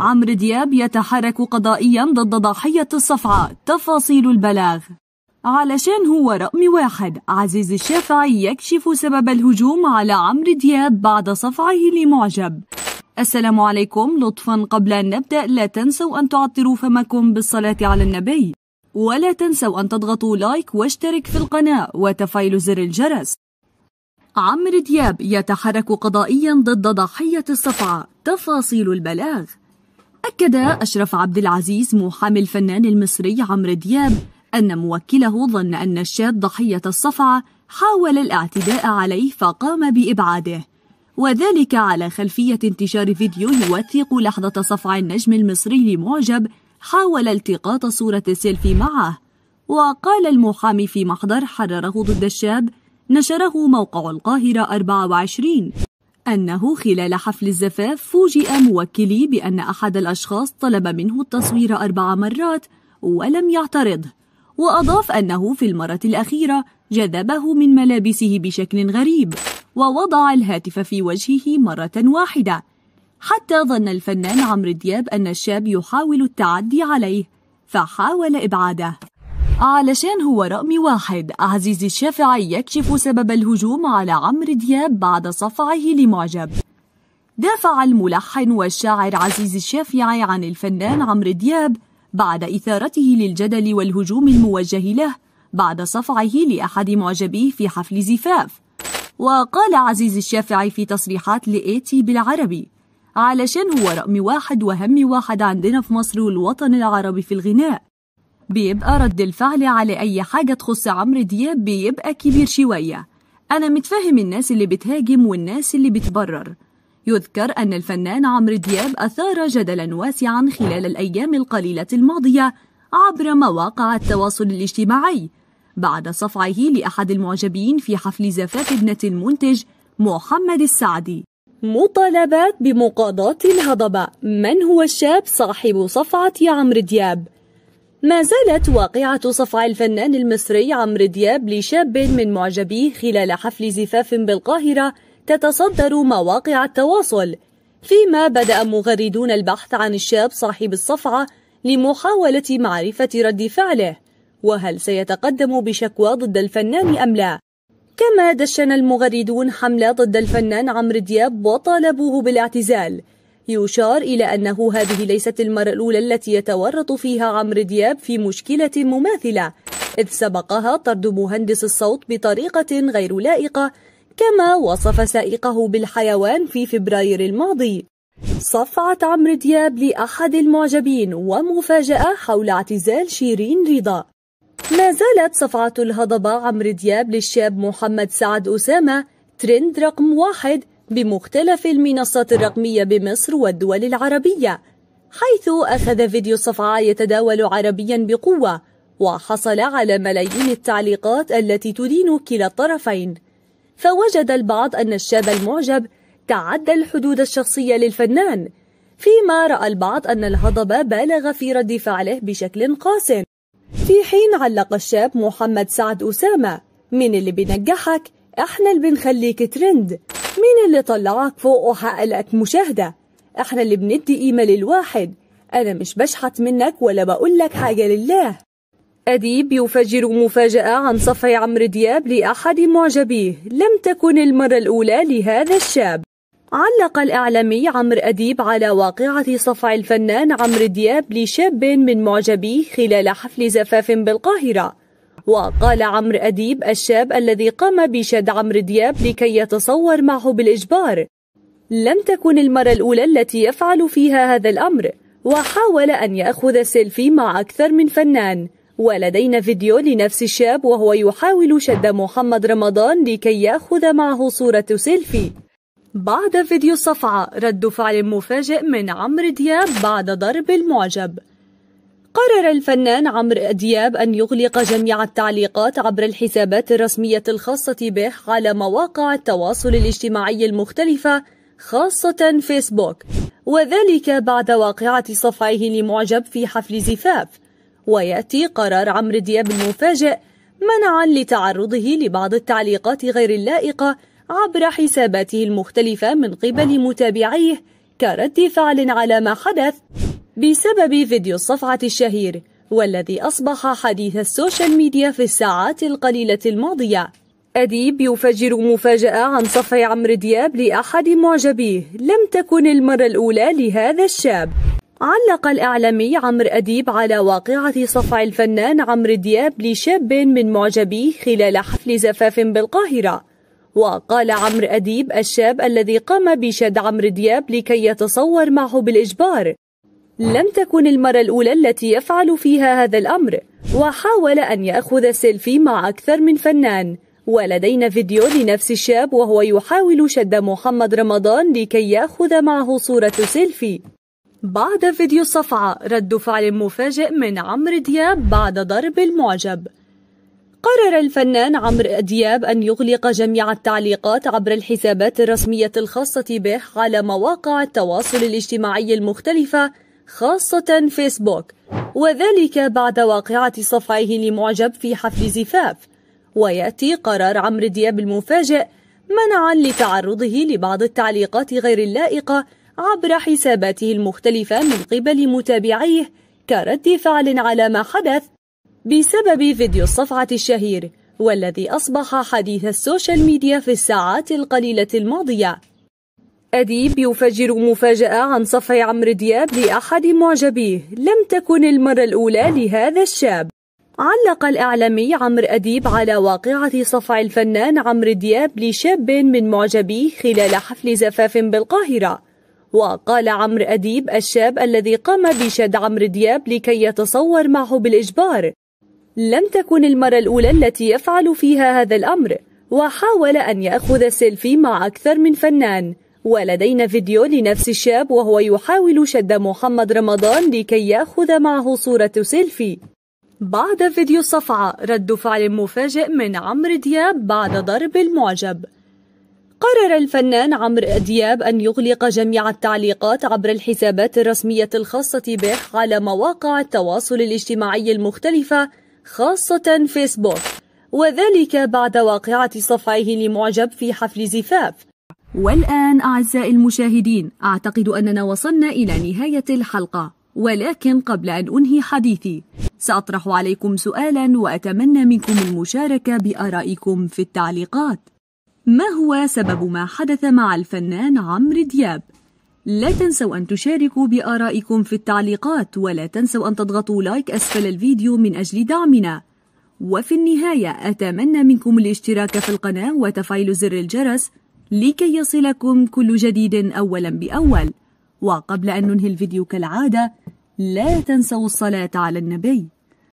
عمرو دياب يتحرك قضائيا ضد ضحية الصفعة تفاصيل البلاغ علشان هو رقم واحد عزيز الشافعي يكشف سبب الهجوم على عمرو دياب بعد صفعه لمعجب السلام عليكم لطفا قبل أن نبدأ لا تنسوا أن تعطروا فمكم بالصلاة على النبي ولا تنسوا أن تضغطوا لايك واشترك في القناة وتفعيلوا زر الجرس عمرو دياب يتحرك قضائيا ضد ضحية الصفعة تفاصيل البلاغ أكد أشرف عبد العزيز محامي الفنان المصري عمرو دياب أن موكله ظن أن الشاب ضحية الصفعة حاول الاعتداء عليه فقام بإبعاده وذلك على خلفية انتشار فيديو يوثق لحظة صفع النجم المصري لمعجب حاول التقاط صورة سيلفي معه وقال المحامي في محضر حرره ضد الشاب نشره موقع القاهرة 24 أنه خلال حفل الزفاف فوجئ موكلي بأن أحد الأشخاص طلب منه التصوير أربع مرات ولم يعترض وأضاف أنه في المرة الأخيرة جذبه من ملابسه بشكل غريب ووضع الهاتف في وجهه مرة واحدة حتى ظن الفنان عمرو دياب أن الشاب يحاول التعدي عليه فحاول إبعاده علشان هو رقم واحد عزيزي الشافعي يكشف سبب الهجوم على عمرو دياب بعد صفعه لمعجب دافع الملحن والشاعر عزيز الشافعي عن الفنان عمرو دياب بعد إثارته للجدل والهجوم الموجه له بعد صفعه لأحد معجبيه في حفل زفاف وقال عزيز الشافعي في تصريحات لإيتي بالعربي علشان هو رقم واحد وهم واحد عندنا في مصر والوطن العربي في الغناء بيبقى رد الفعل على أي حاجة تخص عمرو دياب بيبقى كبير شوية أنا متفهم الناس اللي بتهاجم والناس اللي بتبرر يذكر أن الفنان عمرو دياب أثار جدلا واسعا خلال الأيام القليلة الماضية عبر مواقع التواصل الاجتماعي بعد صفعه لأحد المعجبين في حفل زفاف ابنة المنتج محمد السعدي مطالبات بمقاضاة الهضبة من هو الشاب صاحب صفعة عمرو دياب ما زالت واقعة صفع الفنان المصري عمرو دياب لشاب من معجبيه خلال حفل زفاف بالقاهرة تتصدر مواقع التواصل فيما بدأ مغردون البحث عن الشاب صاحب الصفعة لمحاولة معرفة رد فعله وهل سيتقدم بشكوى ضد الفنان أم لا كما دشن المغردون حملة ضد الفنان عمرو دياب وطالبوه بالاعتزال يشار إلى أنه هذه ليست المرة الأولى التي يتورط فيها عمرو دياب في مشكلة مماثلة إذ سبقها طرد مهندس الصوت بطريقة غير لائقة كما وصف سائقه بالحيوان في فبراير الماضي صفعت عمرو دياب لأحد المعجبين ومفاجأة حول اعتزال شيرين رضا ما زالت صفعة الهضبة عمرو دياب للشاب محمد سعد أسامة ترند رقم واحد بمختلف المنصات الرقمية بمصر والدول العربية حيث أخذ فيديو الصفعة يتداول عربيا بقوة وحصل على ملايين التعليقات التي تدين كلا الطرفين فوجد البعض أن الشاب المعجب تعدى الحدود الشخصية للفنان فيما رأى البعض أن الهضبة بالغ في رد فعله بشكل قاس في حين علق الشاب محمد سعد أسامة من اللي بينجحك احنا اللي بنخليك ترند مين اللي طلعك فوق وحقلك مشاهدة احنا اللي بندي قيمة للواحد انا مش بشحت منك ولا بقولك حاجة لله أديب يفجر مفاجأة عن صفع عمرو دياب لأحد معجبيه لم تكن المرة الأولى لهذا الشاب علق الإعلامي عمرو أديب على واقعة صفع الفنان عمرو دياب لشاب من معجبيه خلال حفل زفاف بالقاهرة وقال عمرو أديب الشاب الذي قام بشد عمرو دياب لكي يتصور معه بالإجبار لم تكن المرة الأولى التي يفعل فيها هذا الأمر وحاول أن يأخذ سيلفي مع أكثر من فنان ولدينا فيديو لنفس الشاب وهو يحاول شد محمد رمضان لكي يأخذ معه صورة سيلفي بعد فيديو الصفعة رد فعل مفاجئ من عمرو دياب بعد ضرب المعجب قرر الفنان عمرو دياب أن يغلق جميع التعليقات عبر الحسابات الرسمية الخاصة به على مواقع التواصل الاجتماعي المختلفة خاصة فيسبوك وذلك بعد واقعة صفعه لمعجب في حفل زفاف ويأتي قرار عمرو دياب المفاجئ منعا لتعرضه لبعض التعليقات غير اللائقة عبر حساباته المختلفة من قبل متابعيه كرد فعل على ما حدث بسبب فيديو الصفعة الشهير والذي أصبح حديث السوشيال ميديا في الساعات القليلة الماضية أديب يفجر مفاجأة عن صفع عمرو دياب لأحد معجبيه لم تكن المرة الأولى لهذا الشاب علق الإعلامي عمرو أديب على واقعة صفع الفنان عمرو دياب لشاب من معجبيه خلال حفل زفاف بالقاهرة وقال عمرو أديب الشاب الذي قام بشد عمرو دياب لكي يتصور معه بالإجبار لم تكن المرة الأولى التي يفعل فيها هذا الأمر وحاول أن يأخذ سيلفي مع أكثر من فنان ولدينا فيديو لنفس الشاب وهو يحاول شد محمد رمضان لكي يأخذ معه صورة سيلفي بعد فيديو الصفعة رد فعل مفاجئ من عمرو دياب بعد ضرب المعجب قرر الفنان عمرو دياب أن يغلق جميع التعليقات عبر الحسابات الرسمية الخاصة به على مواقع التواصل الاجتماعي المختلفة خاصة فيسبوك وذلك بعد واقعة صفعه لمعجب في حفل زفاف ويأتي قرار عمرو دياب المفاجئ منعا لتعرضه لبعض التعليقات غير اللائقة عبر حساباته المختلفة من قبل متابعيه كرد فعل على ما حدث بسبب فيديو الصفعة الشهير والذي أصبح حديث السوشيال ميديا في الساعات القليلة الماضية أديب يفجر مفاجأة عن صفع عمرو دياب لأحد معجبيه لم تكن المرة الأولى لهذا الشاب علق الإعلامي عمرو أديب على واقعة صفع الفنان عمرو دياب لشاب من معجبيه خلال حفل زفاف بالقاهرة وقال عمرو أديب الشاب الذي قام بشد عمرو دياب لكي يتصور معه بالإجبار لم تكن المرة الأولى التي يفعل فيها هذا الأمر وحاول أن يأخذ سيلفي مع أكثر من فنان ولدينا فيديو لنفس الشاب وهو يحاول شد محمد رمضان لكي يأخذ معه صورة سيلفي بعد فيديو الصفعة رد فعل مفاجئ من عمرو دياب بعد ضرب المعجب قرر الفنان عمرو دياب أن يغلق جميع التعليقات عبر الحسابات الرسمية الخاصة به على مواقع التواصل الاجتماعي المختلفة خاصة فيسبوك وذلك بعد واقعة صفعه لمعجب في حفل زفاف والآن أعزائي المشاهدين أعتقد أننا وصلنا إلى نهاية الحلقة ولكن قبل أن أنهي حديثي سأطرح عليكم سؤالا وأتمنى منكم المشاركة بآرائكم في التعليقات ما هو سبب ما حدث مع الفنان عمرو دياب؟ لا تنسوا أن تشاركوا بآرائكم في التعليقات ولا تنسوا أن تضغطوا لايك أسفل الفيديو من أجل دعمنا وفي النهاية أتمنى منكم الاشتراك في القناة وتفعيل زر الجرس لكي يصلكم كل جديد أولا بأول وقبل أن ننهي الفيديو كالعادة لا تنسوا الصلاة على النبي